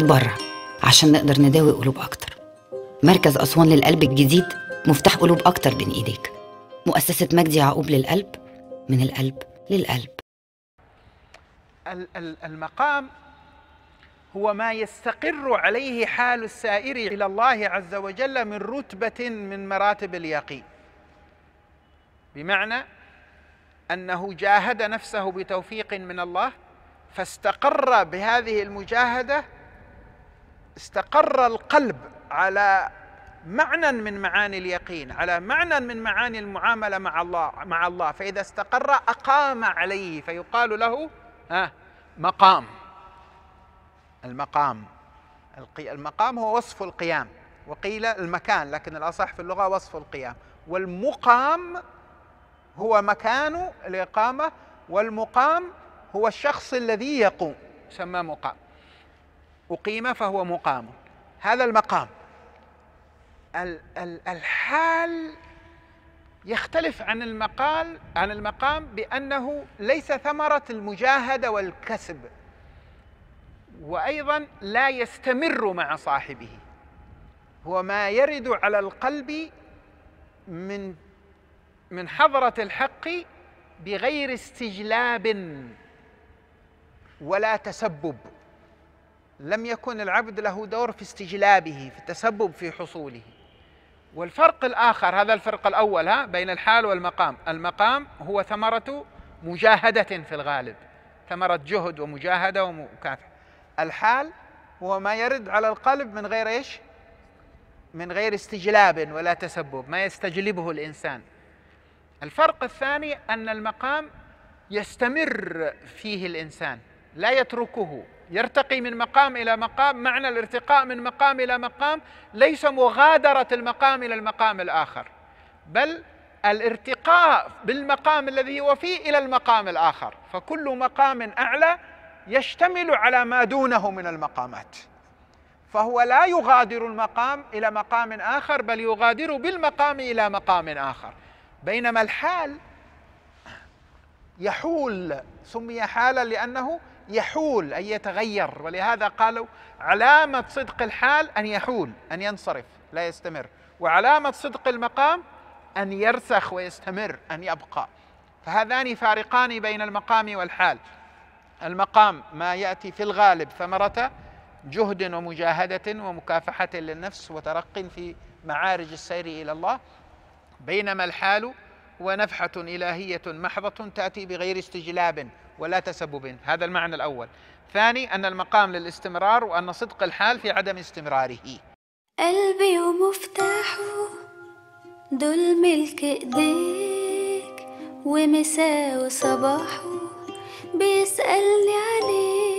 من بره عشان نقدر نداوي قلوب أكتر مركز أسوان للقلب الجديد مفتاح قلوب أكتر بين إيديك مؤسسة مجدي يعقوب للقلب من القلب للقلب المقام هو ما يستقر عليه حال السائر الى الله عز وجل من رتبه من مراتب اليقين بمعنى انه جاهد نفسه بتوفيق من الله فاستقر بهذه المجاهده استقر القلب على معنى من معاني اليقين على معنى من معاني المعامله مع الله مع الله فاذا استقر اقام عليه فيقال له ها مقام المقام المقام هو وصف القيام وقيل المكان لكن الاصح في اللغه وصف القيام والمقام هو مكان الاقامه والمقام هو الشخص الذي يقوم يسمى مقام أقيم فهو مقام هذا المقام الحال يختلف عن المقال عن المقام بأنه ليس ثمرة المجاهدة والكسب وأيضا لا يستمر مع صاحبه هو ما يرد على القلب من من حضرة الحق بغير استجلاب ولا تسبب لم يكن العبد له دور في استجلابه في التسبب في حصوله والفرق الآخر هذا الفرق الأول ها بين الحال والمقام المقام هو ثمرة مجاهدة في الغالب ثمرة جهد ومجاهدة ومكافحة الحال هو ما يرد على القلب من غير ايش؟ من غير استجلاب ولا تسبب ما يستجلبه الإنسان الفرق الثاني أن المقام يستمر فيه الإنسان لا يتركه يرتقي من مقام إلى مقام معنى الارتقاء من مقام إلى مقام ليس مغادرة المقام إلى المقام الآخر بل الارتقاء بالمقام الذي هو فيه إلى المقام الآخر فكل مقام أعلى يشتمل على ما دونه من المقامات فهو لا يغادر المقام إلى مقام آخر بل يغادر بالمقام إلى مقام آخر بينما الحال يحول سمي حالا لأنه يحول أي يتغير ولهذا قالوا علامة صدق الحال أن يحول أن ينصرف لا يستمر وعلامة صدق المقام أن يرسخ ويستمر أن يبقى فهذان فارقان بين المقام والحال المقام ما يأتي في الغالب ثمرة جهد ومجاهدة ومكافحة للنفس وترق في معارج السير إلى الله بينما الحال ونفحة إلهية محضة تأتي بغير استجلاب ولا تسبب هذا المعنى الأول ثاني أن المقام للاستمرار وأن صدق الحال في عدم استمراره قلبي ومفتاحه دول ملك إيديك ومساء وصباحه بيسألني عليك